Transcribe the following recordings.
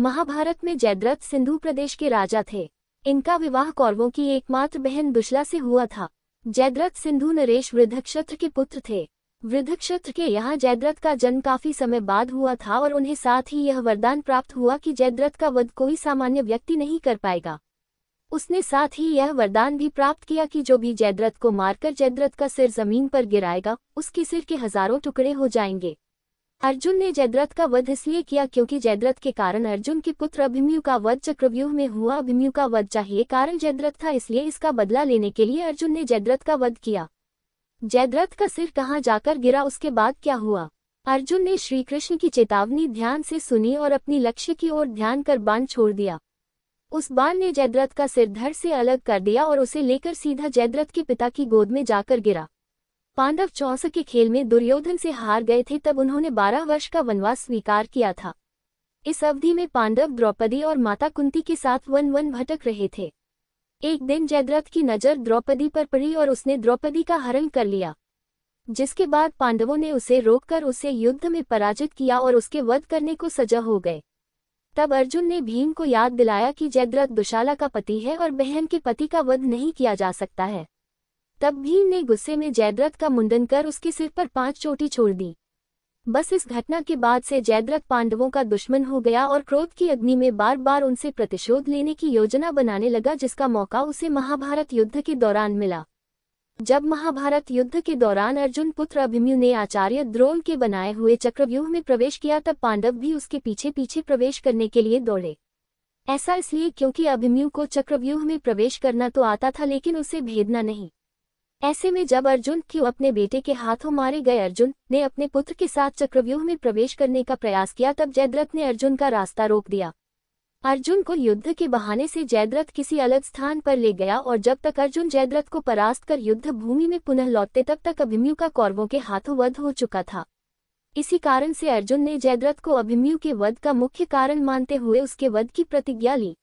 महाभारत में जयद्रथ सिंधु प्रदेश के राजा थे इनका विवाह कौरवों की एकमात्र बहन दुशला से हुआ था जयद्रथ सिंधु नरेश वृद्धक्षत्र के पुत्र थे वृद्धक्षत्र के यहाँ जयद्रथ का जन्म काफी समय बाद हुआ था और उन्हें साथ ही यह वरदान प्राप्त हुआ कि जयद्रथ का वध कोई सामान्य व्यक्ति नहीं कर पाएगा उसने साथ ही यह वरदान भी प्राप्त किया कि जो भी जयद्रथ को मारकर जयद्रथ का सिर जमीन पर गिराएगा उसके सिर के हजारों टुकड़े हो जाएंगे अर्जुन ने जयद्रथ का वध इसलिए किया क्योंकि जयद्रथ के कारण अर्जुन के पुत्र अभिमयु का वध चक्रव्यूह में हुआ अभिमयु का वध चाहिए कारण जयद्रथ था इसलिए इसका बदला लेने के लिए अर्जुन ने जयद्रथ का वध किया जयद्रथ का सिर कहाँ जाकर गिरा उसके बाद क्या हुआ अर्जुन ने श्री कृष्ण की चेतावनी ध्यान से सुनी और अपनी लक्ष्य की ओर ध्यान कर बाण छोड़ दिया उस बाण ने जयद्रथ का सिर धड़ से अलग कर दिया और उसे लेकर सीधा जयद्रथ के पिता की गोद में जाकर गिरा पांडव चौस के खेल में दुर्योधन से हार गए थे तब उन्होंने बारह वर्ष का वनवास स्वीकार किया था इस अवधि में पांडव द्रौपदी और माता कुंती के साथ वन वन भटक रहे थे एक दिन जयद्रथ की नज़र द्रौपदी पर पड़ी और उसने द्रौपदी का हरण कर लिया जिसके बाद पांडवों ने उसे रोककर उसे युद्ध में पराजित किया और उसके वध करने को सजा हो गए तब अर्जुन ने भीम को याद दिलाया कि जयद्रथ दुशाला का पति है और बहन के पति का वध नहीं किया जा सकता है तब भीम ने गुस्से में जयद्रथ का मुंडन कर उसके सिर पर पांच चोटी छोड़ दी बस इस घटना के बाद से जयद्रथ पांडवों का दुश्मन हो गया और क्रोध की अग्नि में बार बार उनसे प्रतिशोध लेने की योजना बनाने लगा जिसका मौका उसे महाभारत युद्ध के दौरान मिला जब महाभारत युद्ध के दौरान अर्जुन पुत्र अभिमन्यु ने आचार्य द्रोण के बनाए हुए चक्रव्यूह में प्रवेश किया तब पांडव भी उसके पीछे पीछे प्रवेश करने के लिए दौड़े ऐसा इसलिए क्योंकि अभिमन्यु को चक्रव्यूह में प्रवेश करना तो आता था लेकिन उसे भेदना नहीं ऐसे में जब अर्जुन क्यों अपने बेटे के हाथों मारे गए अर्जुन ने अपने पुत्र के साथ चक्रव्यूह में प्रवेश करने का प्रयास किया तब जयद्रथ ने अर्जुन का रास्ता रोक दिया अर्जुन को युद्ध के बहाने से जयद्रथ किसी अलग स्थान पर ले गया और जब तक अर्जुन जयद्रथ को परास्त कर युद्ध भूमि में पुनः लौटते तब तक अभिमयु का कौरवों के हाथों वध हो चुका था इसी कारण से अर्जुन ने जयद्रथ को अभिमयु के वध का मुख्य कारण मानते हुए उसके वध की प्रतिज्ञा ली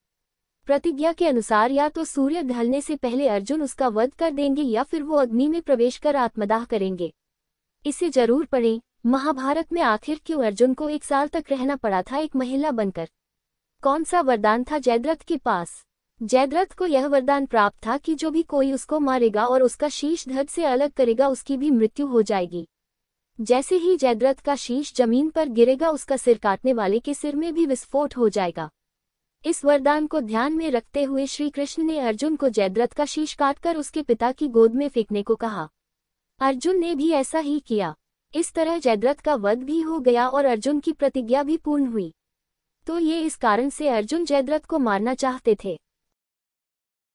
प्रतिज्ञा के अनुसार या तो सूर्य ढलने से पहले अर्जुन उसका वध कर देंगे या फिर वो अग्नि में प्रवेश कर आत्मदाह करेंगे इसे जरूर पढ़ें महाभारत में आखिर क्यों अर्जुन को एक साल तक रहना पड़ा था एक महिला बनकर कौन सा वरदान था जयद्रथ के पास जयद्रथ को यह वरदान प्राप्त था कि जो भी कोई उसको मारेगा और उसका शीश धड़ से अलग करेगा उसकी भी मृत्यु हो जाएगी जैसे ही जयद्रथ का शीश जमीन पर गिरेगा उसका सिर काटने वाले के सिर में भी विस्फोट हो जाएगा इस वरदान को ध्यान में रखते हुए श्री कृष्ण ने अर्जुन को जयद्रथ का शीश काटकर उसके पिता की गोद में फेंकने को कहा अर्जुन ने भी ऐसा ही किया इस तरह जयद्रथ का वध भी हो गया और अर्जुन की प्रतिज्ञा भी पूर्ण हुई तो ये इस कारण से अर्जुन जयद्रथ को मारना चाहते थे